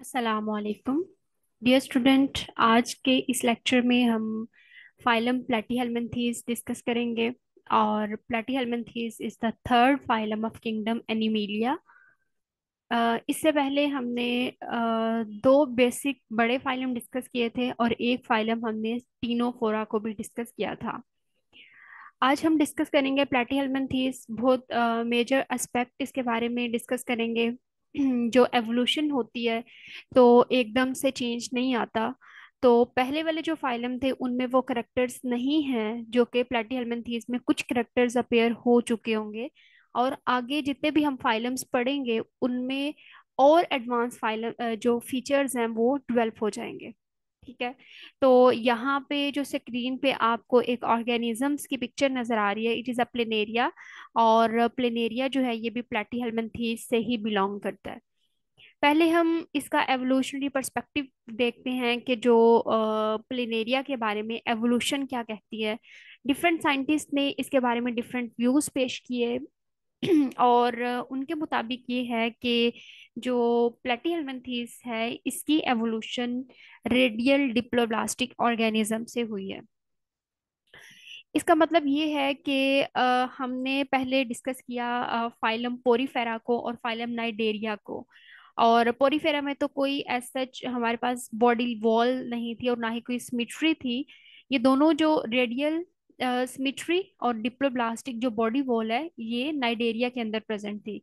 असलकुम dear student आज के इस लेक्चर में हम फाइलम प्लेटी हेलमेंथीज डिस्कस करेंगे और Platyhelminthes is the third phylum of kingdom Animalia इससे पहले हमने uh, दो बेसिक बड़े फाइलम डिस्कस किए थे और एक फाइलम हमने टीनोफोरा को भी डिस्कस किया था आज हम डिस्कस करेंगे प्लेटी हेलमेंथीज बहुत मेजर uh, एस्पेक्ट इसके बारे में डिस्कस करेंगे जो एवोल्यूशन होती है तो एकदम से चेंज नहीं आता तो पहले वाले जो फाइलम थे उनमें वो करेक्टर्स नहीं हैं जो कि प्लेटी में कुछ करेक्टर्स अपेयर हो चुके होंगे और आगे जितने भी हम फाइलम्स पढ़ेंगे उनमें और एडवांस फाइल जो फीचर्स हैं वो डेवलप हो जाएंगे ठीक है तो यहाँ पे जो स्क्रीन पे आपको एक ऑर्गेनिजम्स की पिक्चर नज़र आ रही है इट इज़ अ प्लेनेरिया और प्लेनेरिया जो है ये भी प्लेटी हेलमेंथीज से ही बिलोंग करता है पहले हम इसका एवोल्यूशनरी पर्सपेक्टिव देखते हैं कि जो प्लेनेरिया के बारे में एवोल्यूशन क्या कहती है डिफरेंट साइंटिस्ट ने इसके बारे में डिफरेंट व्यूज़ पेश किए और उनके मुताबिक ये है कि जो हेलमेंथीस है इसकी एवोल्यूशन रेडियल डिप्लोब्लास्टिक ऑर्गेनिज्म से हुई है इसका मतलब ये है कि हमने पहले डिस्कस किया फाइलम पोरीफेरा को और फाइलम नाइडेरिया को और पोरीफेरा में तो कोई एज सच हमारे पास बॉडी वॉल नहीं थी और ना ही कोई स्मिट्री थी ये दोनों जो रेडियल सिमिट्री uh, और डिप्लोब्लास्टिक जो बॉडी वॉल है ये नाइडेरिया के अंदर प्रेजेंट थी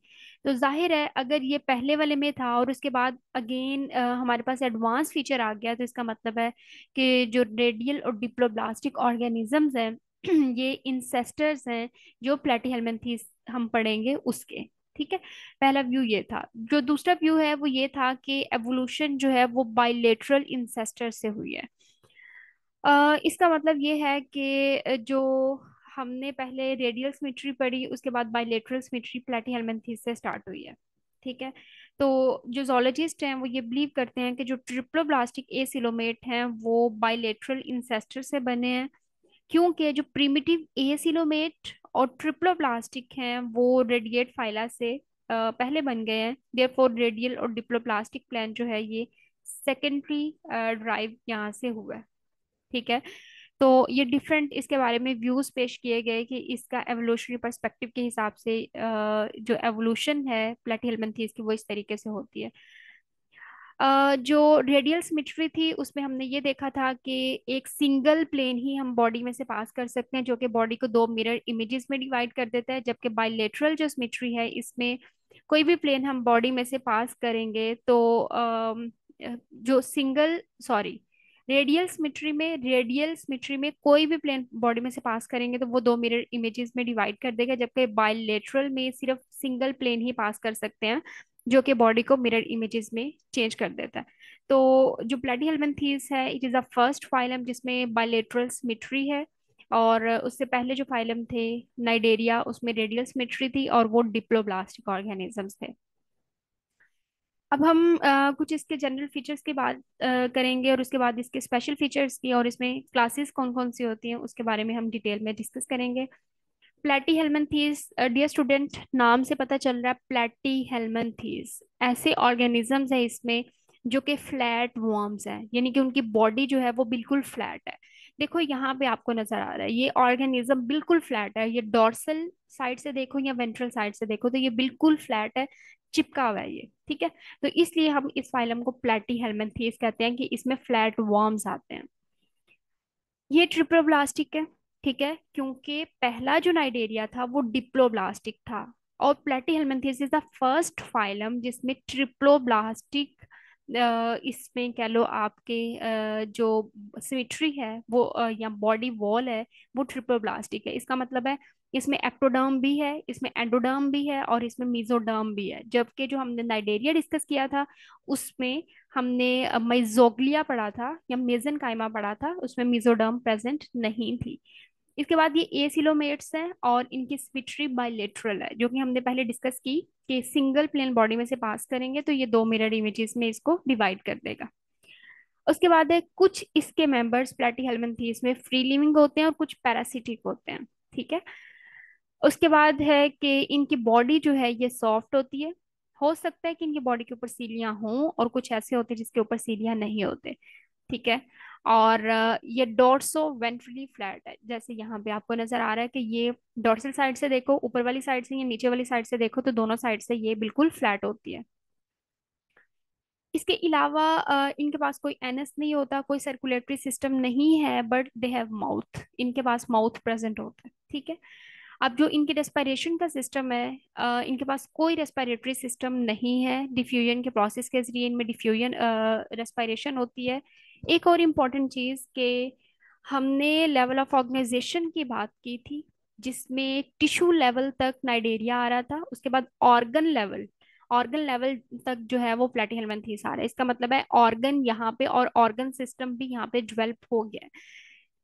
तो जाहिर है अगर ये पहले वाले में था और उसके बाद अगेन uh, हमारे पास एडवांस फीचर आ गया तो इसका मतलब है कि जो रेडियल और डिप्लोब्लास्टिक ऑर्गेनिजम्स हैं ये इंसेस्टर्स हैं जो प्लेटीहेलमेंथीस हम पढ़ेंगे उसके ठीक है पहला व्यू ये था जो दूसरा व्यू है वो ये था कि एवोल्यूशन जो है वो बाइलेटरल इंसेस्टर से हुई है इसका मतलब ये है कि जो हमने पहले रेडियल सिमेट्री पढ़ी उसके बाद बाइलेट्रल सिमेट्री प्लेटी से स्टार्ट हुई है ठीक है तो जो जोलॉजिस्ट हैं वो ये बिलीव करते हैं कि जो ट्रिप्लोब्लास्टिक सिलोमेट हैं वो बाइलेट्रल इंसेस्टर से बने हैं क्योंकि जो प्रीमिटिव ए सिलोमेट और ट्रिप्लोब्लास्टिक हैं वो रेडिएट फाइला से पहले बन गए हैं फोर रेडियल और डिप्लोप्लास्टिक प्लान जो है ये सेकेंडरी ड्राइव यहाँ से हुआ है ठीक है तो ये डिफरेंट इसके बारे में व्यूज पेश किए गए कि इसका एवोल्यूशनरी पर्सपेक्टिव के हिसाब से जो एवोल्यूशन है प्लेट हेलमन थी इसकी वो इस तरीके से होती है जो रेडियल सिमिट्री थी उसमें हमने ये देखा था कि एक सिंगल प्लेन ही हम बॉडी में से पास कर सकते हैं जो कि बॉडी को दो मिरर इमेजेस में डिवाइड कर देता है जबकि बाइलेटरल जो सिमिट्री है इसमें कोई भी प्लेन हम बॉडी में से पास करेंगे तो जो सिंगल सॉरी रेडियल सिमेट्री में रेडियल सिमेट्री में कोई भी प्लेन बॉडी में से पास करेंगे तो वो दो मिरर इमेजेस में डिवाइड कर देगा जबकि बायोलेट्रल में सिर्फ सिंगल प्लेन ही पास कर सकते हैं जो कि बॉडी को मिरर इमेजेस में चेंज कर देता है तो जो ब्लडी हेलमेंथीज है it is the first phylum जिसमें बायोलेटरल सिमेट्री है और उससे पहले जो फाइलम थे नाइडेरिया उसमें रेडियल सिमेट्री थी और वो डिप्लोब्लास्टिक ऑर्गेनिजम्स थे अब हम आ, कुछ इसके जनरल फीचर्स की बात करेंगे और उसके बाद इसके स्पेशल फीचर्स की और इसमें क्लासेस कौन कौन सी होती हैं उसके बारे में हम डिटेल में डिस्कस करेंगे प्लेटी हेलमन थीस डियर स्टूडेंट नाम से पता चल रहा है प्लेटी हेलमन थीस ऐसे ऑर्गेनिजम्स है इसमें जो कि फ्लैट वॉर्म्स हैं यानी कि उनकी बॉडी जो है वो बिल्कुल फ्लैट है देखो यहाँ पे आपको नजर आ रहा है ये ऑर्गेनिज्म बिल्कुल फ्लैट है ये डोर्सल साइड से देखो या वेंट्रल साइड से देखो तो ये बिल्कुल फ्लैट है चिपका हुआ है ये ठीक है तो इसलिए हम इस फाइलम को प्लेटी हेलमेंथीस कहते हैं कि इसमें फ्लैट वॉर्म्स आते हैं ये ट्रिप्लोब्लास्टिक है ठीक है क्योंकि पहला जो नाइडेरिया था वो डिप्लोब्लास्टिक था और Platyhelminthes is the first phylum जिसमें ट्रिप्लोब्लास्टिक इसमें कह लो आपके जो सिमिट्री है वो या बॉडी वॉल है वो ट्रिपल ब्लास्टिक है इसका मतलब है इसमें एक्टोडर्म भी है इसमें एंडोडर्म भी है और इसमें मीजोडर्म भी है जबकि जो हमने नाइडेरिया डिस्कस किया था उसमें हमने माइजोगलिया पढ़ा था या मेजन कायमा पढ़ा था उसमें मीजोडर्म प्रेजेंट नहीं थी इसके बाद ये एसिलोमेट्स हैं और इनकी स्पिटरी बाइलेटरल है जो कि हमने पहले डिस्कस की कि सिंगल प्लेन बॉडी में से पास करेंगे तो ये दो मिरर इमेजेस में इसको डिवाइड कर देगा उसके बाद है कुछ इसके मेंबर्स हेलमेंथीस में फ्री लिविंग होते हैं और कुछ पैरासिटिक होते हैं ठीक है उसके बाद है कि इनकी बॉडी जो है ये सॉफ्ट होती है हो सकता है कि इनकी बॉडी के ऊपर सीलियां हों और कुछ ऐसे होते हैं जिसके ऊपर सीलियां नहीं होते ठीक है और ये डोर्सो वेंट्रली फ्लैट है जैसे यहाँ पे आपको नजर आ रहा है कि ये डोर्सल साइड से देखो ऊपर वाली साइड से या नीचे वाली साइड से देखो तो दोनों साइड से ये बिल्कुल फ्लैट होती है इसके अलावा इनके पास कोई एनएस नहीं होता कोई सर्कुलेटरी सिस्टम नहीं है बट दे हैव माउथ इनके पास माउथ प्रेजेंट होता है ठीक है अब जो इनके रेस्पायरेशन का सिस्टम है इनके पास कोई रेस्पायरेटरी सिस्टम नहीं है डिफ्यूजन के प्रोसेस के जरिए इनमें डिफ्यूजन रेस्पायरेशन होती है एक और इम्पॉर्टेंट चीज़ के हमने लेवल ऑफ ऑर्गेनाइजेशन की बात की थी जिसमें टिश्यू लेवल तक नाइडेरिया आ रहा था उसके बाद ऑर्गन लेवल ऑर्गन लेवल तक जो है वो प्लेटी हेलमेंथीस आ रहा है इसका मतलब है ऑर्गन यहाँ पे और ऑर्गन सिस्टम भी यहाँ पे डिवेल्प हो गया है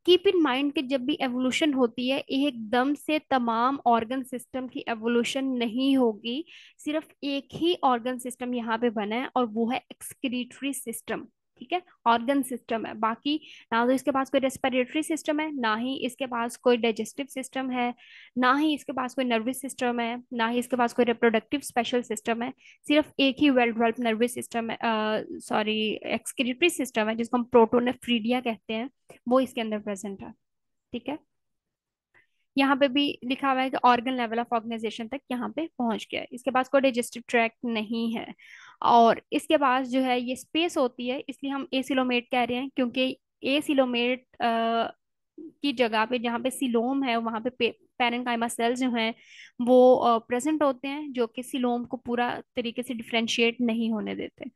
कीप इन माइंड कि जब भी एवोल्यूशन होती है एकदम से तमाम ऑर्गन सिस्टम की एवोल्यूशन नहीं होगी सिर्फ एक ही ऑर्गन सिस्टम यहाँ पे बना है और वो है एक्सक्रीटरी सिस्टम ठीक है ऑर्गन सिस्टम है बाकी ना तो इसके पास कोई रेस्पिरेटरी सिस्टम है ना ही इसके पास कोई डाइजेस्टिव सिस्टम है ना ही इसके पास कोई नर्वस सिस्टम है ना ही इसके पास कोई रिप्रोडक्टिव स्पेशल सिस्टम है सिर्फ एक ही वेल डेवलप नर्वस सिस्टम है सॉरी एक्सक्रीटरी सिस्टम है जिसको हम प्रोटोनेफ्रीडिया कहते हैं वो इसके अंदर प्रेजेंट है ठीक है यहाँ पे भी लिखा हुआ है कि ऑर्गन लेवल ऑफ ऑर्गेनाइजेशन तक यहाँ पे पहुंच गया है इसके पास कोई डाइजेस्टिव ट्रैक्ट नहीं है और इसके पास जो है ये स्पेस होती है इसलिए हम ए सिलोमेट कह रहे हैं क्योंकि ए सिलोमेट की जगह पे जहाँ पे सिलोम है वहाँ पे पैरेन्काइमा सेल्स जो हैं वो प्रेजेंट होते हैं जो कि सिलोम को पूरा तरीके से डिफ्रेंशिएट नहीं होने देते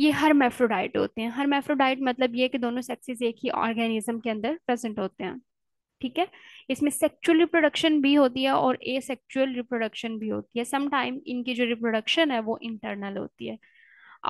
ये हर मेफ्रोडाइट होते हैं हर मेफ्रोडाइट मतलब ये कि दोनों सेक्सेस एक ही ऑर्गेनिज्म के अंदर प्रेजेंट होते हैं ठीक है इसमें सेक्चुअल रिप्रोडक्शन भी होती है और ए सेक्चुअल रिप्रोडक्शन भी होती है समटाइम इनकी जो रिप्रोडक्शन है वो इंटरनल होती है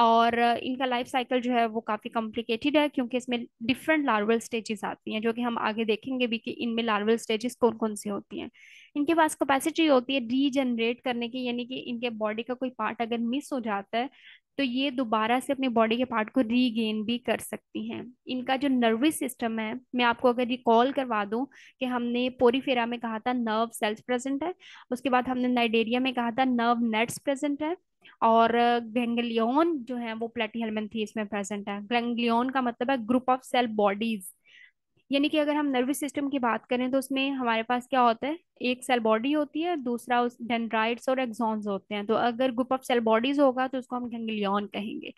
और इनका लाइफ साइकिल जो है वो काफ़ी कॉम्प्लिकेटेड है क्योंकि इसमें डिफरेंट लार्वल स्टेजेस आती हैं जो कि हम आगे देखेंगे भी कि इनमें लार्वल स्टेजेस कौन कौन सी होती हैं इनके पास कैपेसिटी होती है रीजनरेट करने की यानी कि इनके बॉडी का कोई पार्ट अगर मिस हो जाता है तो ये दोबारा से अपने बॉडी के पार्ट को रीगेन भी कर सकती हैं इनका जो नर्वस सिस्टम है मैं आपको अगर रिकॉल करवा दूं कि हमने पोरीफेरा में कहा था नर्व सेल्स प्रेजेंट है उसके बाद हमने नाइडेरिया में कहा था नर्व नेट्स प्रेजेंट है और गेंगलियोन जो है वो प्लेटी हेलमेंथीस में प्रेजेंट है गेंगलियोन का मतलब है ग्रुप ऑफ सेल बॉडीज यानी कि अगर हम नर्वस सिस्टम की बात करें तो उसमें हमारे पास क्या होता है एक सेल बॉडी होती है दूसरा उस डेंड्राइड्स और एक्सॉन्स होते हैं तो अगर ग्रुप ऑफ सेल बॉडीज होगा तो उसको हम गैंगलियन कहेंगे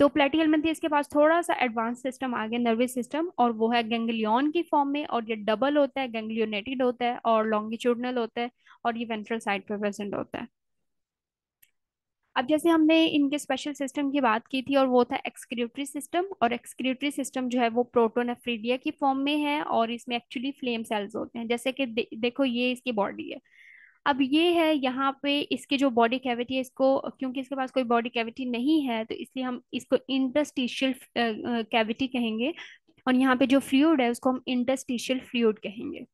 तो प्लेटियल में इसके पास थोड़ा सा एडवांस सिस्टम आ गया नर्वस सिस्टम और वो है गैंगलियन की फॉर्म में और ये डबल होता है गैंगलियोनेटेड होता है और लॉन्गिट्यूडनल होता है और ये वेंट्रल साइड पर प्रेजेंट होता है अब जैसे हमने इनके स्पेशल सिस्टम की बात की थी और वो था एक्सक्रियोटरी सिस्टम और एक्सक्रियोटरी सिस्टम जो है वो एफ्रीडिया की फॉर्म में है और इसमें एक्चुअली फ्लेम सेल्स होते हैं जैसे कि दे, देखो ये इसकी बॉडी है अब ये है यहाँ पे इसके जो बॉडी कैविटी है इसको क्योंकि इसके पास कोई बॉडी कैविटी नहीं है तो इसलिए हम इसको इंटरस्टिशियल कैविटी कहेंगे और यहाँ पे जो फ्लूड है उसको हम इंटरस्टिशियल फ्लूड कहेंगे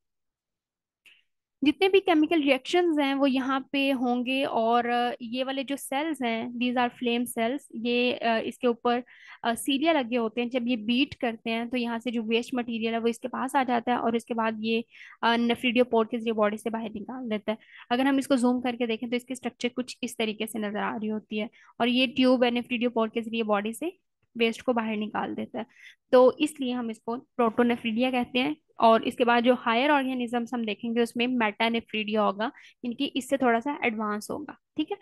जितने भी केमिकल रिएक्शंस हैं वो यहाँ पे होंगे और ये वाले जो सेल्स हैं दीज आर फ्लेम सेल्स ये इसके ऊपर सीरिया लगे होते हैं जब ये बीट करते हैं तो यहाँ से जो वेस्ट मटेरियल है वो इसके पास आ जाता है और इसके बाद ये पोर्ट के जरिए बॉडी से बाहर निकाल देता है अगर हम इसको जूम करके देखें तो इसकी स्ट्रक्चर कुछ इस तरीके से नजर आ रही होती है और ये ट्यूब है पोर्ट के जरिए बॉडी से वेस्ट को बाहर निकाल देता है तो इसलिए हम इसको प्रोटोनेफ्रीडिया कहते हैं और इसके बाद जो हायर ऑर्गेनिजम्स हम देखेंगे उसमें मेटानेफ्रीडिया होगा इनकी इससे थोड़ा सा एडवांस होगा ठीक है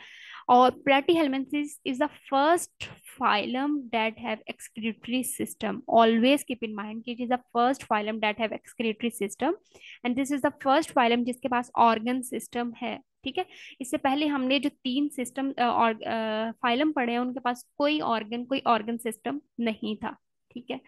और Platyhelminthes is the first phylum that have excretory system always keep in mind की it is the first phylum that have excretory system and this is the first phylum जिसके पास ऑर्गन सिस्टम है ठीक है इससे पहले हमने जो तीन सिस्टम फाइलम पढ़े हैं उनके पास कोई ऑर्गन कोई ऑर्गन सिस्टम नहीं था ठीक है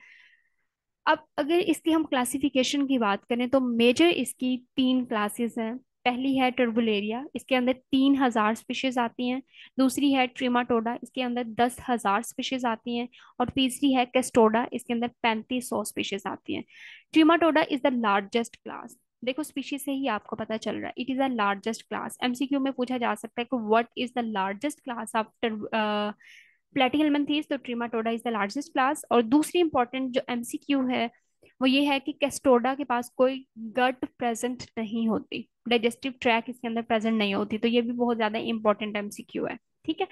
अब अगर इसकी हम क्लासिफिकेशन की बात करें तो मेजर इसकी तीन क्लासेस हैं पहली है टर्बुलेरिया इसके अंदर तीन हज़ार स्पीशीज आती हैं दूसरी है ट्रीमाटोडा इसके अंदर दस हज़ार स्पीशीज आती हैं और तीसरी है कैस्टोडा इसके अंदर पैंतीस सौ स्पीशीज आती हैं Trematoda is the largest class देखो स्पीशीज से ही आपको पता चल रहा है it is a largest class MCQ में पूछा जा सकता है कि what is the largest class after Platyhelminthes तो Trematoda is the largest class और दूसरी इंपॉर्टेंट जो एमसीक्यू है वो ये है कि कैस्टोडा के पास कोई गट प्रेजेंट नहीं होती डाइजेस्टिव ट्रैक इसके अंदर प्रेजेंट नहीं होती तो ये भी बहुत ज्यादा इंपॉर्टेंट एमसीक्यू है ठीक है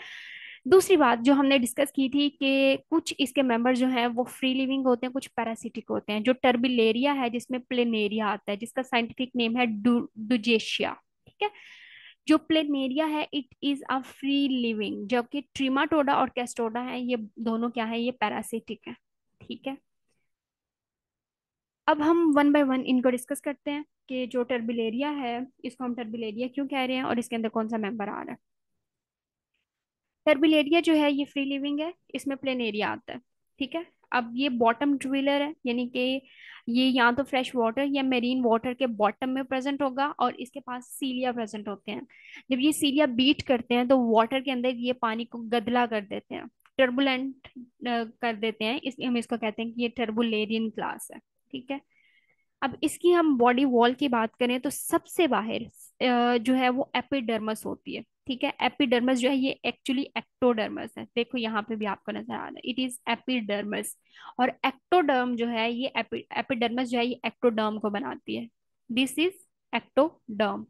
दूसरी बात जो हमने डिस्कस की थी कि कुछ इसके मेंबर जो हैं वो फ्री लिविंग होते हैं कुछ पैरासिटिक होते हैं जो टर्बिलेरिया है जिसमें प्लेनेरिया आता है जिसका साइंटिफिक नेम है डुजेशिया ठीक है जो प्लेनेरिया है it is a free living जबकि ट्रीमाटोडा और कैस्टोडा है ये दोनों क्या है ये पैरासिटिक है ठीक है अब हम वन बाय वन इनको डिस्कस करते हैं कि जो टर्बिलेरिया है इसको हम टर्बिलेरिया क्यों कह रहे हैं और इसके अंदर कौन सा मेंबर आ रहा है सर्बिल एरिया जो है ये फ्री लिविंग है इसमें प्लेन एरिया आता है ठीक है अब ये बॉटम ड्रिलर है यानी कि ये या तो फ्रेश वाटर या मेरीन वाटर के बॉटम में प्रेजेंट होगा और इसके पास सीलिया प्रेजेंट होते हैं जब ये सीलिया बीट करते हैं तो वाटर के अंदर ये पानी को गदला कर देते हैं टर्बुलेंट कर देते हैं इसलिए हम इसको कहते हैं कि ये टर्बुलेरियन क्लास है ठीक है अब इसकी हम बॉडी वॉल की बात करें तो सबसे बाहर जो है वो एपिडर्मस होती है ठीक है एपिडर्मस जो है ये एक्चुअली एक्टोडर्मस है देखो यहाँ पे भी आपको नजर आ रहा है इट इज एपिडर्मस और एक्टोडर्म जो है ये एपिडर्मस जो है ये एक्टोडर्म को बनाती है दिस इज एक्टोडर्म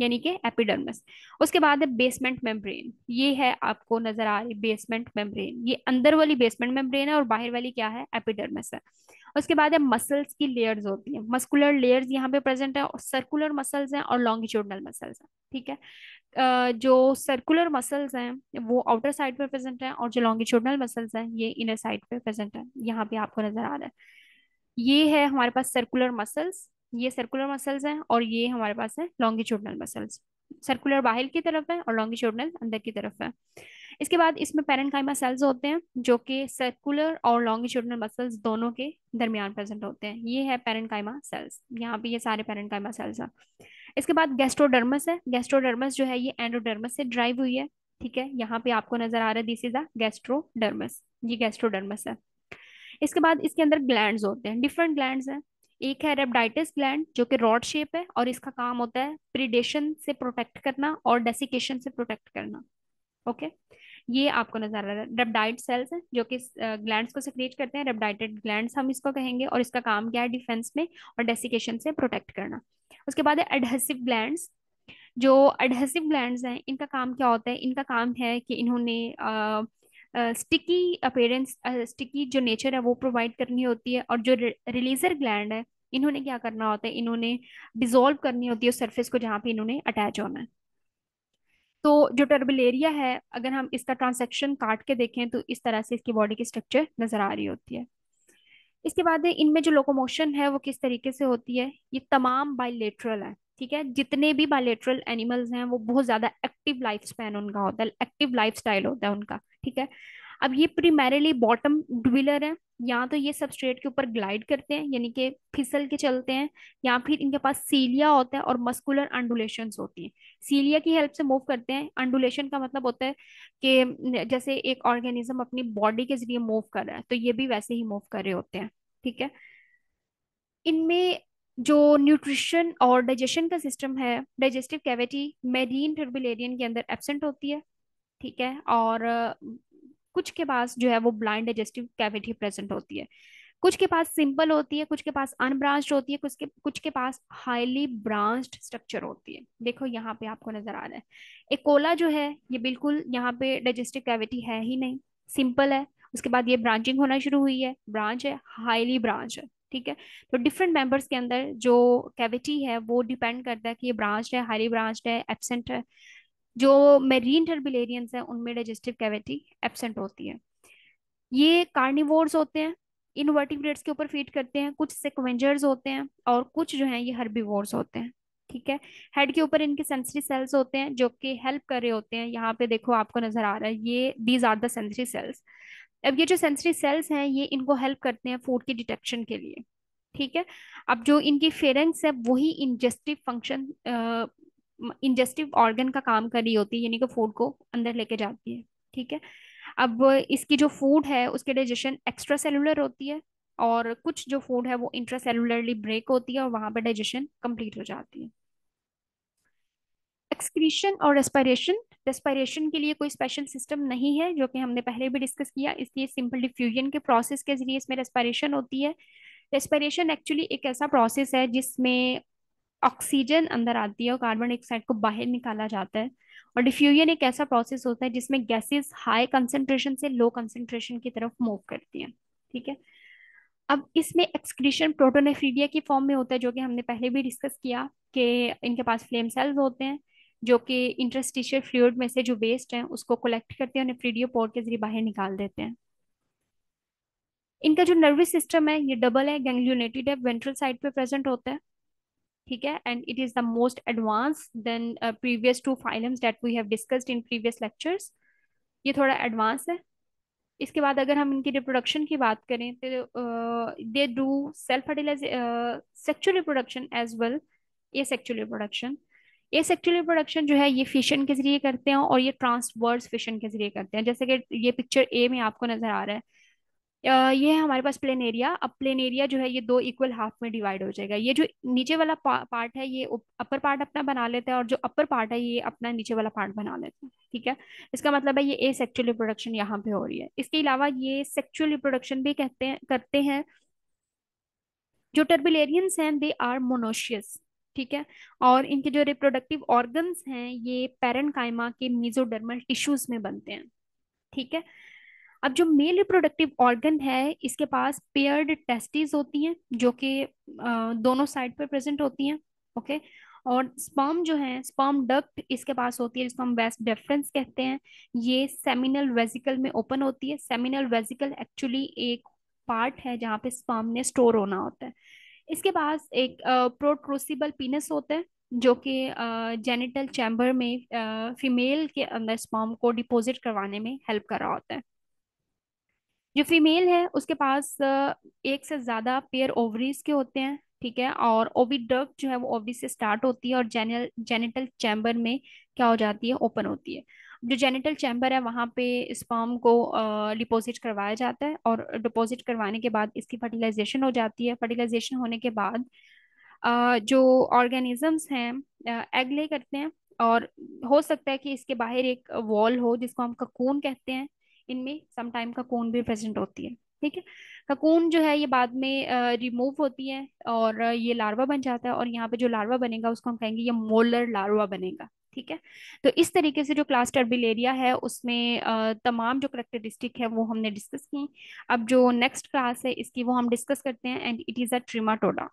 यानी कि एपिडर्मस उसके बाद है बेसमेंट मेम्ब्रेन ये है आपको नजर आ रही बेसमेंट मेम्ब्रेन ये अंदर वाली बेसमेंट मेम्ब्रेन है और बाहर वाली क्या है एपिडर्मस है उसके बाद है मसल्स की लेयर्स होती है मस्कुलर लेयर्स यहाँ पे प्रेजेंट है सर्कुलर मसल्स हैं और लॉन्गिट्यूडनल मसल्स हैं ठीक है जो सर्कुलर मसल्स हैं वो आउटर साइड पे प्रेजेंट हैं और जो लॉन्गिट्यूडनल मसल्स हैं ये इनर साइड पे प्रेजेंट हैं यहाँ पे आपको नजर आ रहा है ये है हमारे पास सर्कुलर मसल्स ये सर्कुलर मसल्स हैं और ये हमारे पास है लॉन्गिट्यूडनल मसल्स सर्कुलर बाहर की तरफ है और लॉन्गिट्यूडनल अंदर की तरफ है इसके बाद इसमें पेरेन्काइमा सेल्स होते हैं जो कि सर्कुलर और लॉन्गिट्यूडनल मसल्स दोनों के दरमियान प्रेजेंट होते हैं ये है पेरेन्काइमा सेल्स यहाँ पे ये सारे पेरेन्काइमा सेल्स हैं इसके बाद गेस्ट्रोडर्मस है गेस्ट्रोडर्मस जो है ये एंड्रोडर्मस से ड्राइव हुई है ठीक है यहाँ पे आपको नजर आ रहा है दिस इज अ गेस्ट्रोडर्मस ये गेस्ट्रोडर्मस है इसके बाद इसके अंदर ग्लैंड होते हैं डिफरेंट ग्लैंड हैं एक है रेबडाइटिस ग्लैंड जो कि रॉड शेप है और इसका काम होता है प्रिडेशन से प्रोटेक्ट करना और डेसिकेशन से प्रोटेक्ट करना ओके ये आपको नजर आ रहा है रेबडाइट सेल्स हैं जो कि ग्लैंड्स को सिक्रीट करते हैं रेबडाइटेड ग्लैंड्स हम इसको कहेंगे और इसका काम क्या है डिफेंस में और डेसिकेशन से प्रोटेक्ट करना उसके बाद है एडहेसिव ग्लैंड्स जो एडहेसिव ग्लैंड्स हैं इनका काम क्या होता है इनका काम है कि इन्होंने स्टिकी अपेरेंस स्टिकी जो नेचर है वो प्रोवाइड करनी होती है और जो रिलीजर ग्लैंड है इन्होंने क्या करना होता है इन्होंने डिजोल्व करनी होती है सरफेस को जहाँ पे इन्होंने अटैच होना है तो जो टर्बिलेरिया है अगर हम इसका ट्रांसेक्शन काट के देखें तो इस तरह से इसकी बॉडी की स्ट्रक्चर नजर आ रही होती है इसके बाद इनमें जो लोकोमोशन है वो किस तरीके से होती है ये तमाम बायोलेट्रल है ठीक है जितने भी बायोलेट्रल एनिमल्स हैं वो बहुत ज्यादा एक्टिव लाइफ स्पैन उनका होता है एक्टिव लाइफ स्टाइल होता है उनका ठीक है अब ये प्रीमेरली बॉटम ड्विलर है या तो ये सब स्ट्रेट के ऊपर ग्लाइड करते हैं यानी कि फिसल के चलते हैं या फिर इनके पास सीलिया होता है और मस्कुलर अंडुलेशन होती हैं सीलिया की हेल्प से मूव करते हैं अंडुलेशन का मतलब होता है कि जैसे एक ऑर्गेनिज्म अपनी बॉडी के जरिए मूव कर रहा है तो ये भी वैसे ही मूव कर रहे होते हैं ठीक है इनमें जो न्यूट्रिशन और डाइजेशन का सिस्टम है डाइजेस्टिव कैविटी मेरीन टर्बिलेरियन के अंदर एबसेंट होती है ठीक है और कुछ के पास जो है वो ब्लाइंड डाइजेस्टिव कैविटी प्रेजेंट होती है कुछ के पास सिंपल होती है कुछ के पास अनब्रांच्ड होती है कुछ के कुछ के पास हाईली ब्रांच्ड स्ट्रक्चर होती है देखो यहाँ पे आपको नजर आ रहा है एक कोला जो है ये बिल्कुल यहाँ पे डाइजेस्टिव कैविटी है ही नहीं सिंपल है उसके बाद ये ब्रांचिंग होना शुरू हुई है ब्रांच है हाईली ब्रांच है ठीक है तो डिफरेंट मेंबर्स के अंदर जो कैविटी है वो डिपेंड करता है कि ये ब्रांच है हाईली ब्रांच है एबसेंट है जो मेरीन टर्बिलेरियंस है उनमें डाइजेस्टिव कैविटी एबसेंट होती है ये कार्निवोर्स होते हैं इन वर्टिब्रेट्स के ऊपर फीड करते हैं कुछ सिक्वेंजर्स होते हैं और कुछ जो हैं ये हर्बिवोर्स होते हैं ठीक है हेड के ऊपर इनके सेंसरी सेल्स होते हैं जो कि हेल्प कर रहे होते हैं यहाँ पे देखो आपको नजर आ रहा है ये दीज आर देंसरी सेल्स अब ये जो सेंसरी सेल्स हैं ये इनको हेल्प करते हैं फूड के डिटेक्शन के लिए ठीक है अब जो इनकी फेरेंस है वही इंजेस्टिव फंक्शन इंजेस्टिव ऑर्गन का काम कर रही होती है यानी कि फूड को अंदर लेके जाती है ठीक है अब इसकी जो फूड है उसके डाइजेशन एक्स्ट्रा सेलुलर होती है और कुछ जो फूड है वो इंट्रा सेलुलरली ब्रेक होती है और वहां पर डाइजेशन कंप्लीट हो जाती है एक्सक्रीशन और रेस्पायरेशन रेस्पायरेशन के लिए कोई स्पेशल सिस्टम नहीं है जो कि हमने पहले भी डिस्कस किया इसलिए सिंपल डिफ्यूजन के प्रोसेस के जरिए इसमें रेस्पायरेशन होती है रेस्पायरेशन एक्चुअली एक ऐसा प्रोसेस है जिसमें ऑक्सीजन अंदर आती है और कार्बन डाइऑक्साइड को बाहर निकाला जाता है और डिफ्यूजन एक ऐसा प्रोसेस होता है जिसमें गैसेस हाई कंसेंट्रेशन से लो कंसेंट्रेशन की तरफ मूव करती हैं ठीक है अब इसमें एक्सक्रीशन प्रोटोनेफ्रीडिया की फॉर्म में होता है जो कि हमने पहले भी डिस्कस किया कि इनके पास फ्लेम सेल्स होते हैं जो कि इंटरस्टिशियल फ्लूड में से जो वेस्ट है उसको कलेक्ट करते हैं और नेफ्रीडियो पोर के जरिए बाहर निकाल देते हैं इनका जो नर्वस सिस्टम है ये डबल है गैंग्लियोनेटेड है वेंट्रल साइड पे प्रेजेंट होता है ठीक है and it is the most advance than previous two phylums that we have discussed in previous lectures ये थोड़ा एडवांस है इसके बाद अगर हम इनकी रिप्रोडक्शन की बात करें तो they do self fertilize sexual reproduction as well asexual reproduction asexual reproduction जो है ये फिशन के जरिए करते हैं और ये ट्रांसवर्स फिशन के जरिए करते हैं जैसे कि ये पिक्चर ए में आपको नजर आ रहा है ये है हमारे पास प्लेन एरिया अब प्लेन एरिया जो है ये दो इक्वल हाफ में डिवाइड हो जाएगा ये जो नीचे वाला पार्ट है ये अपर पार्ट अपना बना लेता है और जो अपर पार्ट है ये अपना नीचे वाला पार्ट बना लेता है ठीक है इसका मतलब है ये ए सेक्चुअल रिप्रोडक्शन यहाँ पे हो रही है इसके अलावा ये सेक्चुअल रिप्रोडक्शन भी कहते हैं करते हैं जो टर्बिलेरियंस हैं दे आर मोनोशियस ठीक है और इनके जो रिप्रोडक्टिव ऑर्गन्स हैं ये पेरेंट कायमा के मीजोडर्मल टिश्यूज में बनते हैं ठीक है अब जो मेल रिप्रोडक्टिव ऑर्गन है इसके पास पेयर्ड टेस्टिस होती हैं जो कि दोनों साइड पर प्रेजेंट होती हैं ओके और स्पर्म जो है स्पर्म डक्ट इसके पास होती है जिसको हम वेस्ट डेफरेंस कहते हैं ये सेमिनल वेजिकल में ओपन होती है सेमिनल वेजिकल एक्चुअली एक पार्ट है जहाँ पे स्पर्म ने स्टोर होना होता है इसके पास एक प्रोट्रोसिबल पीनस होता है जो कि जेनिटल चैम्बर में फीमेल के अंदर स्पर्म को डिपॉजिट करवाने में हेल्प कर रहा होता है जो फीमेल है उसके पास एक से ज्यादा पेयर ओवरीज के होते हैं ठीक है और ओविडक्ट जो है वो ओवी से स्टार्ट होती है और जेनल जेनिटल चैम्बर में क्या हो जाती है ओपन होती है जो जेनिटल चैम्बर है वहाँ पे स्पर्म को डिपोजिट करवाया जाता है और डिपोजिट करवाने के बाद इसकी फर्टिलाइजेशन हो जाती है फर्टिलाइजेशन होने के बाद जो ऑर्गेनिजम्स हैं एग ले करते हैं और हो सकता है कि इसके बाहर एक वॉल हो जिसको हम ककून कहते हैं इनमें सम टाइम ककून भी प्रेजेंट होती है ठीक है ककून जो है ये बाद में रिमूव होती है और ये लार्वा बन जाता है और यहाँ पे जो लार्वा बनेगा उसको हम कहेंगे ये मोलर लार्वा बनेगा ठीक है तो इस तरीके से जो क्लास टर्बिलेरिया है उसमें तमाम जो करेक्टरिस्टिक है वो हमने डिस्कस की अब जो नेक्स्ट क्लास है इसकी वो हम डिस्कस करते हैं and it is a Trematoda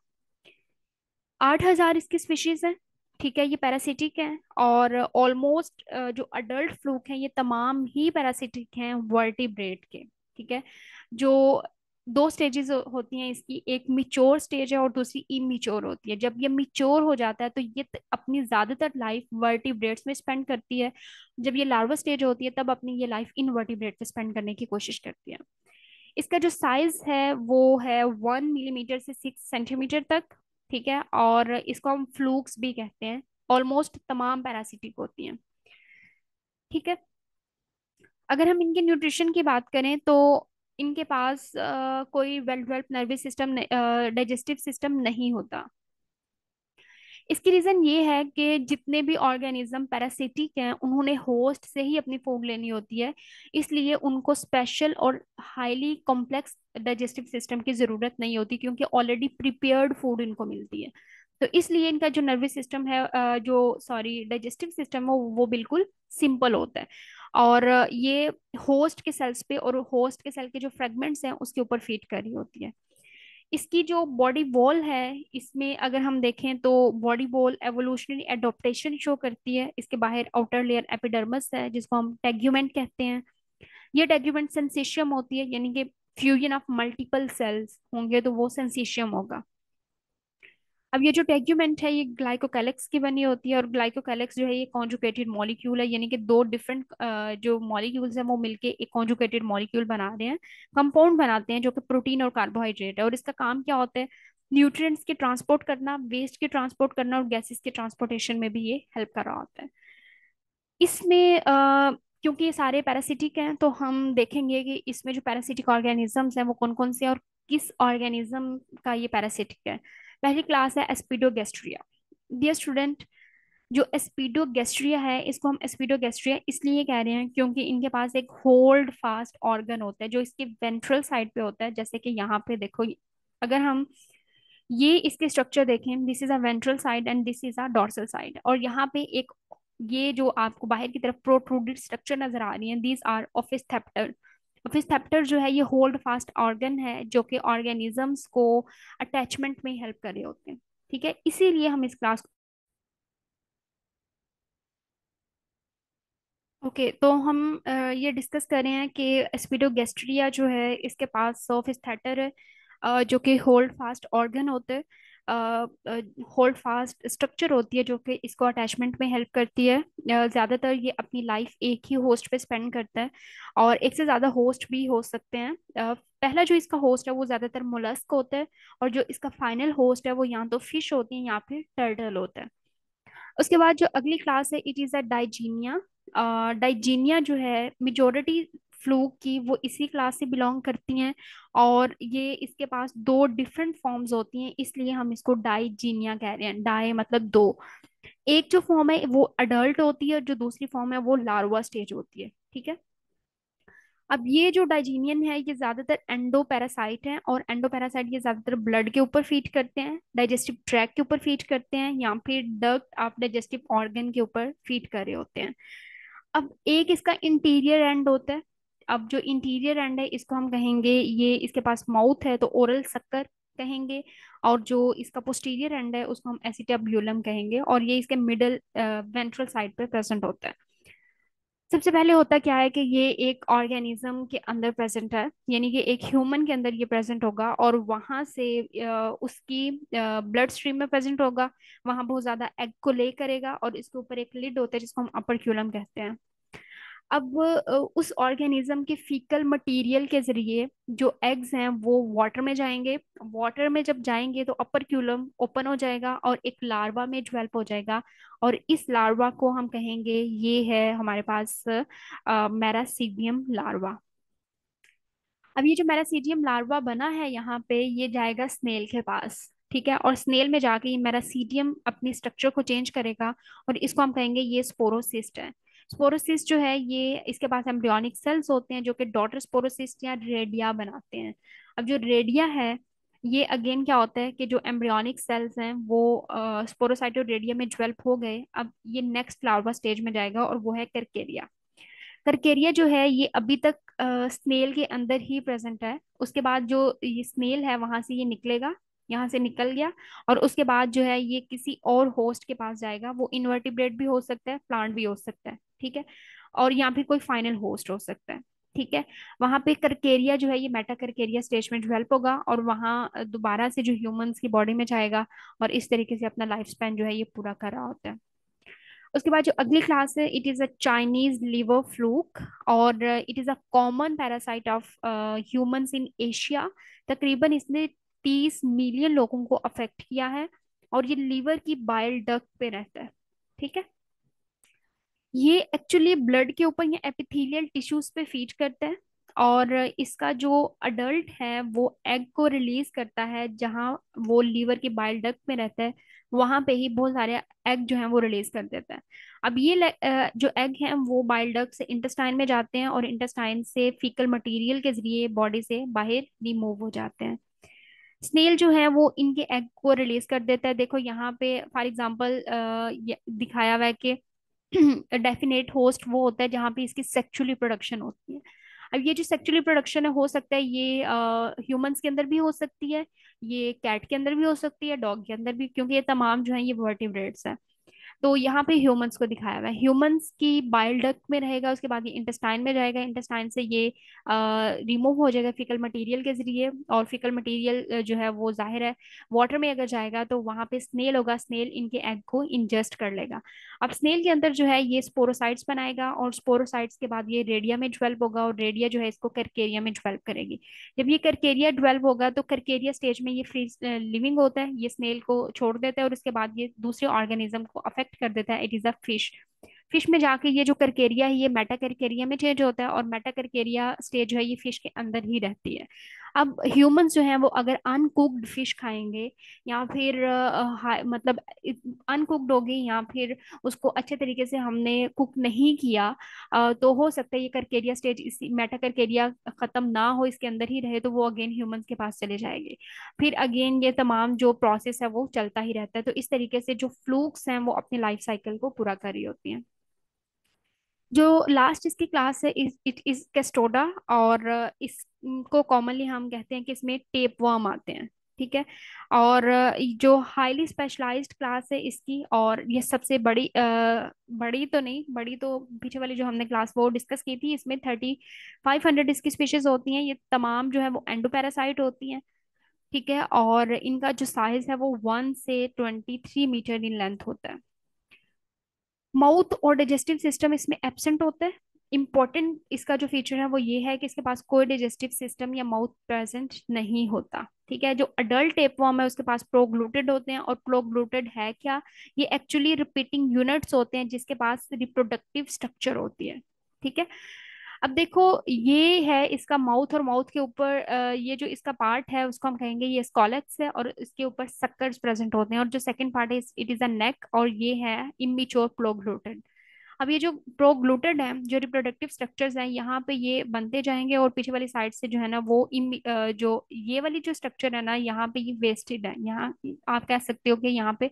आठ हज़ार इसकी स्पीशीज़ हैं ठीक है ये पैरासिटिक है और ऑलमोस्ट जो अडल्ट फ्लूक हैं ये तमाम ही पैरासिटिक हैं वर्टिब्रेट के ठीक है जो दो स्टेजेस होती हैं इसकी एक मिच्योर स्टेज है और दूसरी इमिच्योर होती है जब ये मिच्योर हो जाता है तो ये अपनी ज़्यादातर लाइफ वर्टिब्रेट्स में स्पेंड करती है जब ये लार्वा स्टेज होती है तब अपनी ये लाइफ इन वर्टिब्रेट पे स्पेंड करने की कोशिश करती है इसका जो साइज़ है वो है वन मिलीमीटर से सिक्स सेंटीमीटर तक ठीक है और इसको हम फ्लूक्स भी कहते हैं ऑलमोस्ट तमाम पैरासिटिक होती हैं ठीक है अगर हम इनके न्यूट्रिशन की बात करें तो इनके पास आ, कोई well develop nervous system digestive system नहीं होता इसकी रीज़न ये है कि जितने भी ऑर्गेनिज्म पैरासिटिक हैं उन्होंने होस्ट से ही अपनी फूड लेनी होती है इसलिए उनको स्पेशल और हाईली कॉम्प्लेक्स डाइजेस्टिव सिस्टम की ज़रूरत नहीं होती क्योंकि ऑलरेडी प्रिपेयर्ड फूड इनको मिलती है तो इसलिए इनका जो नर्वस सिस्टम है जो सॉरी डाइजेस्टिव सिस्टम है वो बिल्कुल सिंपल होता है और ये होस्ट के सेल्स पे और होस्ट के सेल के जो फ्रेगमेंट्स हैं उसके ऊपर फीड कर रही होती है इसकी जो बॉडी वॉल है इसमें अगर हम देखें तो body wall evolutionary adaptation show करती है इसके बाहर आउटर लेयर एपिडर्मस है जिसको हम टेग्यूमेंट कहते हैं ये टेग्यूमेंट सेंसेशियम होती है यानी कि फ्यूजन ऑफ मल्टीपल सेल्स होंगे तो वो सेंसेशियम होगा अब ये जो टेग्यूमेंट है ये ग्लाइकोकैलेक्स की बनी होती है और ग्लाइकोकैलेक्स जो है ये कॉन्जुकेटेड मॉलिक्यूल है यानी कि दो डिफरेंट जो मॉलिक्यूल्स हैं वो मिलके एक कॉन्जुकेटेड मॉलिक्यूल बना रहे हैं कंपाउंड बनाते हैं जो कि प्रोटीन और कार्बोहाइड्रेट है और इसका काम क्या होता है न्यूट्रिएंट्स के ट्रांसपोर्ट करना वेस्ट के ट्रांसपोर्ट करना और गैसेस के ट्रांसपोर्टेशन में भी ये हेल्प कर रहा होता है इसमें क्योंकि ये सारे पैरासिटिक हैं तो हम देखेंगे कि इसमें जो पैरासिटिक ऑर्गेनिजम्स हैं वो कौन कौन से और किस ऑर्गेनिज्म का ये पैरासिटिक है पहली क्लास है एस्पिडोगेस्ट्रिया डियर स्टूडेंट जो एस्पिडोगेस्ट्रिया है इसको हम एस्पिडोगेस्ट्रिया इसलिए कह रहे हैं क्योंकि इनके पास एक होल्ड फास्ट ऑर्गन होता है जो इसके वेंट्रल साइड पे होता है जैसे कि यहाँ पे देखो अगर हम ये इसके स्ट्रक्चर देखें this is a ventral side and this is a dorsal side और यहाँ पे एक ये जो आपको बाहर की तरफ प्रोट्रूडेड स्ट्रक्चर नजर आ रही है दीज आर ऑफिस थेप्टर रिसेप्टर तो जो है ये होल्ड फास्ट ऑर्गन है जो कि ऑर्गेनिजम्स को अटैचमेंट में हेल्प कर रहे होते हैं ठीक है इसीलिए हम इस क्लास ओके okay, तो हम ये डिस्कस कर रहे हैं कि एस्पिडोगेस्ट्रिया जो है इसके पास सोफिस्थेटर है जो कि होल्ड फास्ट ऑर्गन होते हैं होल्ड फास्ट स्ट्रक्चर होती है जो कि इसको अटैचमेंट में हेल्प करती है ज़्यादातर ये अपनी लाइफ एक ही होस्ट पे स्पेंड करता है और एक से ज़्यादा होस्ट भी हो सकते हैं पहला जो इसका होस्ट है वो ज़्यादातर मोलस्क होता है और जो इसका फाइनल होस्ट है वो या तो फिश होती है या फिर टर्टल होता है उसके बाद जो अगली क्लास है इट इज़ अ डाइजीनिया डाइजीनिया जो है मेजोरिटी फ्लूक की वो इसी क्लास से बिलोंग करती हैं और ये इसके पास दो डिफरेंट फॉर्म्स होती हैं इसलिए हम इसको डाइजीनिया कह रहे हैं डाई मतलब दो एक जो फॉर्म है वो अडल्ट होती है और जो दूसरी फॉर्म है वो लार्वा स्टेज होती है ठीक है अब ये जो डाइजीनियन है ये ज़्यादातर एंडोपैरासाइट है हैं और एंडोपैरासाइट ये ज़्यादातर ब्लड के ऊपर फीड करते हैं डाइजेस्टिव ट्रैक के ऊपर फीड करते हैं या फिर डक्ट आप डाइजेस्टिव ऑर्गन के ऊपर फीड कर रहे होते हैं अब एक इसका इंटीरियर एंड होता है अब जो इंटीरियर एंड है इसको हम कहेंगे ये इसके पास माउथ है तो ओरल सक्कर कहेंगे और जो इसका पोस्टीरियर एंड है उसको हम एसिटाब्यूलम कहेंगे और ये इसके मिडल वेंट्रल साइड पे प्रेजेंट होता है सबसे पहले होता क्या है कि ये एक ऑर्गेनिज्म के अंदर प्रेजेंट है यानी कि एक ह्यूमन के अंदर ये प्रेजेंट होगा और वहां से उसकी ब्लड स्ट्रीम में प्रेजेंट होगा वहां बहुत ज़्यादा एग को ले करेगा और इसके ऊपर एक लिड होता है जिसको हम अपर क्यूलम कहते हैं अब उस ऑर्गेनिज्म के फीकल मटेरियल के जरिए जो एग्स हैं वो वाटर में जाएंगे वाटर में जब जाएंगे तो अपर क्यूलम ओपन हो जाएगा और एक लार्वा में डेवेल्प हो जाएगा और इस लार्वा को हम कहेंगे ये है हमारे पास मैरासीडियम लार्वा अब ये जो मैरासीडियम लार्वा बना है यहाँ पे ये जाएगा स्नेल के पास ठीक है और स्नेल में जाके ये मैरासीडियम अपने स्ट्रक्चर को चेंज करेगा और इसको हम कहेंगे ये स्पोरोसिस्ट है स्पोरोसिस्ट जो है ये इसके पास एम्ब्रियोनिक सेल्स होते हैं जो कि डॉटर स्पोरोसिस्ट या रेडिया बनाते हैं अब जो रेडिया है ये अगेन क्या होता है कि जो एम्ब्रियोनिक सेल्स हैं वो स्पोरोसाइटो रेडिया में डिवेल्प हो गए अब ये नेक्स्ट फ्लावर स्टेज में जाएगा और वो है करकेरिया करकेरिया जो है ये अभी तक आ, स्नेल के अंदर ही प्रेजेंट है उसके बाद जो ये स्नेल है वहां से ये निकलेगा यहाँ से निकल गया और उसके बाद जो है ये किसी और होस्ट के पास जाएगा वो इन्वर्टिब्रेट भी हो सकता है प्लांट भी हो सकता है ठीक है और यहाँ पे कोई फाइनल होस्ट हो सकता है ठीक है वहां पे करकेरिया जो है ये मेटा करकेरिया स्टेज में डिवेल्प होगा और वहां दोबारा से जो ह्यूमंस की बॉडी में जाएगा और इस तरीके से अपना लाइफ स्पैन जो है ये पूरा कर रहा होता है उसके बाद जो अगली क्लास है it is a Chinese liver fluke और it is a common parasite of humans in Asia तकरीबन इसने तीस मिलियन लोगों को अफेक्ट किया है और ये लीवर की बाइल डक पे रहता है ठीक है ये एक्चुअली ब्लड के ऊपर या एपिथेलियल टिश्यूज पे फीड करता है और इसका जो अडल्ट है वो एग को रिलीज करता है जहाँ वो लीवर के बाइल डक्ट में रहता है वहाँ पे ही बहुत सारे एग जो है वो रिलीज कर देता है अब ये जो एग है वो बाइल डक्ट से इंटेस्टाइन में जाते हैं और इंटेस्टाइन से फीकल मटेरियल के जरिए बॉडी से बाहर रिमूव हो जाते हैं स्नेल जो है वो इनके एग को रिलीज कर देता है देखो यहाँ पे फॉर एग्जाम्पल दिखाया हुआ है कि डेफिनेट होस्ट वो होता है जहाँ पे इसकी सेक्चुअली प्रोडक्शन होती है अब ये जो सेक्चुअली प्रोडक्शन है हो सकता है ये ह्यूमंस के अंदर भी हो सकती है ये कैट के अंदर भी हो सकती है डॉग के अंदर भी क्योंकि ये तमाम जो है ये वर्टिब्रेट्स हैं तो यहाँ पे ह्यूमंस को दिखाया हुआ है ह्यूमंस की बाइल डक्ट में रहेगा उसके बाद ये इंटेस्टाइन में जाएगा इंटेस्टाइन से ये रिमूव हो जाएगा फिकल मटेरियल के जरिए और फिकल मटेरियल जो है वो जाहिर है वाटर में अगर जाएगा तो वहाँ पे स्नेल होगा स्नेल इनके एग को इंजस्ट कर लेगा अब स्नेल के अंदर जो है ये स्पोरोसाइट्स बनाएगा और स्पोरोसाइट्स के बाद ये रेडिया में डिवेल्प होगा और रेडिया जो है इसको करकेरिया में डिवेल्प करेगी जब ये करकेरिया डिवेल्प होगा तो करकेरिया स्टेज में ये फ्री लिविंग होता है ये स्नेल को छोड़ देता है और उसके बाद ये दूसरे ऑर्गेनिज्म को अफेक्ट रिजेक्ट कर देता है it is a fish fish में जाके ये जो करकेरिया है ये मेटा करकेरिया में चेंज होता है और मेटा करकेरिया स्टेज है ये फिश के अंदर ही रहती है अब ह्यूमंस जो हैं वो अगर अनकुक्ड फिश खाएंगे या फिर आ, मतलब अनकुक्ड होगी या फिर उसको अच्छे तरीके से हमने कुक नहीं किया आ, तो हो सकता है ये करकेरिया स्टेज इसी मेटा करकेरिया ख़त्म ना हो इसके अंदर ही रहे तो वो अगेन ह्यूमंस के पास चले जाएंगे फिर अगेन ये तमाम जो प्रोसेस है वो चलता ही रहता है तो इस तरीके से जो फ्लूक्स हैं वो अपने लाइफ साइकिल को पूरा कर रही होती हैं जो लास्ट इसकी क्लास है इस इट इज कैस्टोडा और इसको कॉमनली हम कहते हैं कि इसमें टेप वर्म आते हैं ठीक है और जो हाईली स्पेशलाइज्ड क्लास है इसकी और ये सबसे बड़ी आ, बड़ी तो नहीं बड़ी तो पीछे वाली जो हमने क्लास वो डिस्कस की थी इसमें थर्टी फाइव हंड्रेड इसकी स्पीशीज होती हैं ये तमाम जो है वो एंडोपैरासाइट होती हैं ठीक है और इनका जो साइज है वो वन से twenty three metre in length होता है माउथ और डाइजेस्टिव सिस्टम इसमें एबसेंट होता है इम्पॉर्टेंट इसका जो फीचर है वो ये है कि इसके पास कोई डाइजेस्टिव सिस्टम या माउथ प्रेजेंट नहीं होता ठीक है जो अडल्ट टेपवॉर्म है उसके पास प्रोग्लूटेड होते हैं और प्रोग्लूटेड है क्या ये एक्चुअली रिपीटिंग यूनिट्स होते हैं जिसके पास रिप्रोडक्टिव स्ट्रक्चर होती है ठीक है अब देखो ये है इसका माउथ और माउथ के ऊपर ये जो इसका पार्ट है उसको हम कहेंगे ये स्कॉलेक्स है और इसके ऊपर सक्कर्स प्रेजेंट होते हैं और जो सेकंड पार्ट है इट इज अ नेक और ये है इमिच्योर प्रोग्लूटेड अब ये जो प्रोग्लूटेड है जो रिप्रोडक्टिव स्ट्रक्चर्स हैं यहाँ पे ये बनते जाएंगे और पीछे वाली साइड से जो है ना वो इम जो ये वाली जो स्ट्रक्चर है ना यहाँ पे ये वेस्टेड है यहाँ आप कह सकते हो कि यहाँ पे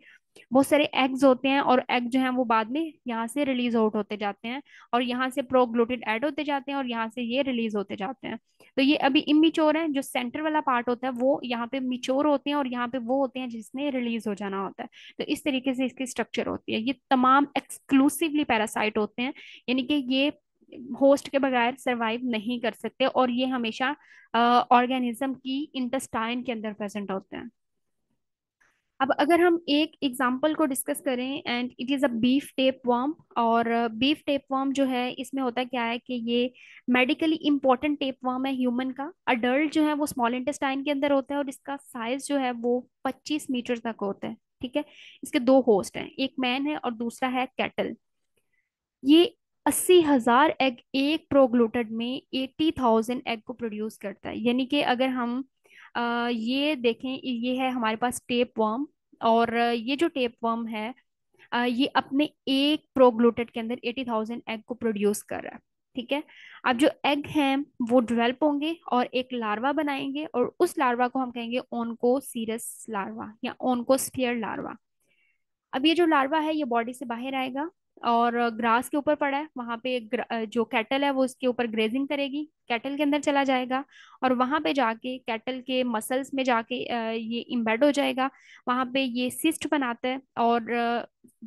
बहुत सारे एग्स होते हैं और एग जो है वो बाद में यहाँ से रिलीज आउट होते जाते हैं और यहाँ से प्रोग्लोटेड एड होते जाते हैं और यहाँ से ये रिलीज होते जाते हैं तो ये अभी इमिच्योर है जो सेंटर वाला पार्ट होता है वो यहाँ पे मिच्योर होते हैं और यहाँ पे वो होते हैं जिसने रिलीज हो जाना होता है तो इस तरीके से इसकी स्ट्रक्चर होती है ये तमाम एक्सक्लूसिवली पैरासाइट होते हैं यानी कि ये होस्ट के बगैर सरवाइव नहीं कर सकते और ये हमेशा ऑर्गेनिज्म की इंटेस्टाइन के अंदर प्रेजेंट होते हैं अब अगर हम एक एग्जाम्पल को डिस्कस करें and it is a beef tapeworm और बीफ टेप वॉम जो है इसमें होता क्या है कि ये मेडिकली इंपॉर्टेंट टेप वॉम है ह्यूमन का अडल्ट जो है वो स्मॉल इंटेस्टाइन के अंदर होता है और इसका साइज जो है वो पच्चीस मीटर तक होता है ठीक है इसके दो होस्ट हैं एक मैन है और दूसरा है कैटल ये अस्सी हजार एग एक प्रोग्लूटेड में एट्टी थाउजेंड एग को प्रोड्यूस करता है यानी कि अगर हम ये देखें ये है हमारे पास टेप वर्म और ये जो टेप वर्म है ये अपने एक प्रोग्लोटेड के अंदर एटी थाउजेंड एग को प्रोड्यूस कर रहा है ठीक है अब जो एग हैं वो डेवलप होंगे और एक लार्वा बनाएंगे और उस लार्वा को हम कहेंगे ओनको सीरस लार्वा या ओनको स्पियर लार्वा अब ये जो लार्वा है ये बॉडी से बाहर आएगा और ग्रास के ऊपर पड़ा है वहां पे जो कैटल है वो उसके ऊपर ग्रेजिंग करेगी कैटल के अंदर चला जाएगा और वहां पे जाके कैटल के मसल्स में जाके ये इम्बेड हो जाएगा वहां पे ये सिस्ट बनाता है और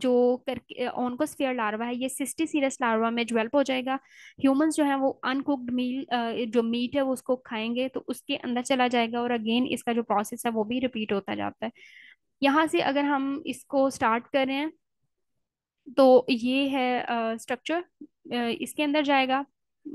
जो करके ऑनकोस्फियर लार्वा है ये सिस्टी सीरस लार्वा में डिवेल्प हो जाएगा ह्यूमंस जो है वो अनकुक्ड मील जो मीट है वो उसको खाएंगे तो उसके अंदर चला जाएगा और अगेन इसका जो प्रोसेस है वो भी रिपीट होता जाता है यहाँ से अगर हम इसको स्टार्ट करें तो ये है स्ट्रक्चर uh, इसके अंदर जाएगा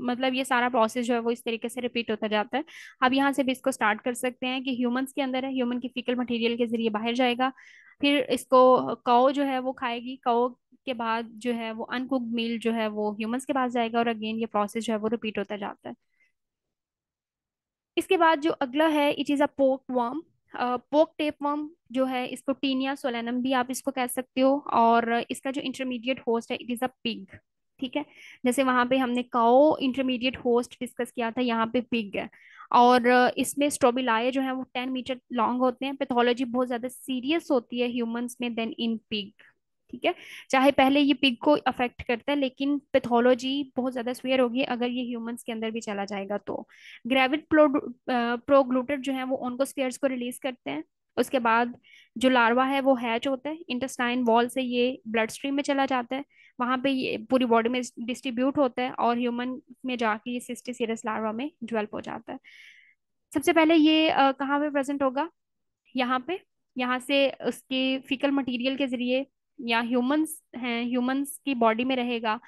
मतलब ये सारा प्रोसेस जो है वो इस तरीके से रिपीट होता जाता है अब यहाँ से भी इसको स्टार्ट कर सकते हैं कि ह्यूमंस के अंदर है ह्यूमन की फिकल मटेरियल के जरिए बाहर जाएगा फिर इसको कौ जो है वो खाएगी कौ के बाद जो है वो अनकुक मील जो है वो ह्यूमंस के पास जाएगा और अगेन ये प्रोसेस जो है वो रिपीट होता जाता है इसके बाद जो अगला है इट इज़ अ पोक वॉम पोक टेपम जो है इसको टीनिया सोलेनम भी आप इसको कह सकते हो और इसका जो इंटरमीडिएट होस्ट है इट इज़ अ पिग ठीक है जैसे वहां पे हमने काओ इंटरमीडिएट होस्ट डिस्कस किया था यहाँ पे पिग है और इसमें स्ट्रोबिलाए जो है वो टेन मीटर लॉन्ग होते हैं पैथोलॉजी बहुत ज़्यादा सीरियस होती है ह्यूमंस में देन इन पिग ठीक है चाहे पहले ये पिग को अफेक्ट करता है लेकिन पैथोलॉजी बहुत ज़्यादा स्वेयर होगी अगर ये ह्यूमंस के अंदर भी चला जाएगा तो ग्रेविड प्रो जो है वो ऑनको को रिलीज करते हैं उसके बाद जो लार्वा है वो हैच होता है इंटेस्टाइन वॉल से ये ब्लड स्ट्रीम में चला जाता है वहाँ पे ये पूरी बॉडी में डिस्ट्रीब्यूट होता है और ह्यूमन में जाके ये सिस्टिसीरस लार्वा में डिवेल्प हो जाता है सबसे पहले ये कहाँ पे प्रेजेंट होगा यहाँ पे यहाँ से उसके फिकल मटेरियल के जरिए या ह्यूमंस हैं ह्यूमंस की बॉडी में रहेगा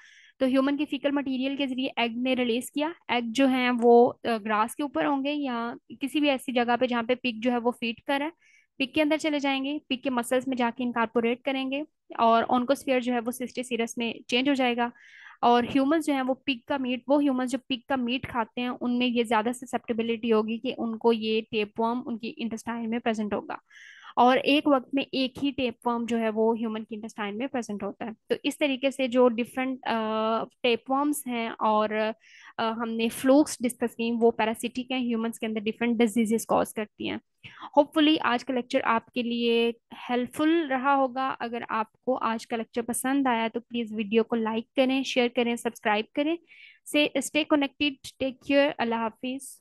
तो ह्यूमन के फीकल मटेरियल के जरिए एग ने रिलीज किया एग जो है वो ग्रास के ऊपर होंगे या किसी भी ऐसी जगह पे जहाँ पे पिक जो है वो फीट कर है पिक के अंदर चले जाएंगे पिक के मसल्स में जाके इनकारपोरेट करेंगे और स्पेयर जो है वो सिस्टे सीरस में चेंज हो जाएगा और ह्यूमंस जो है वो पिक का मीट वो ह्यूमंस जो पिक का मीट खाते हैं उनमें ये ज़्यादा ससेप्टेबिलिटी होगी कि उनको ये टेपवर्म उनकी इंटेस्टाइन में प्रेजेंट होगा और एक वक्त में एक ही टेप वर्म जो है वो ह्यूमन के इंटेस्टाइन में प्रेजेंट होता है तो इस तरीके से जो डिफरेंट टेप वर्म्स हैं और आ, हमने फ्लूक्स डिस्कस की वो पैरासिटिक हैं ह्यूमंस के अंदर डिफरेंट डिजीजेस कॉज करती हैं होपफुली आज का लेक्चर आपके लिए हेल्पफुल रहा होगा अगर आपको आज का लेक्चर पसंद आया तो प्लीज़ वीडियो को लाइक करें शेयर करें सब्सक्राइब करें से स्टे कनेक्टेड टेक केयर अल्लाह हाफिज़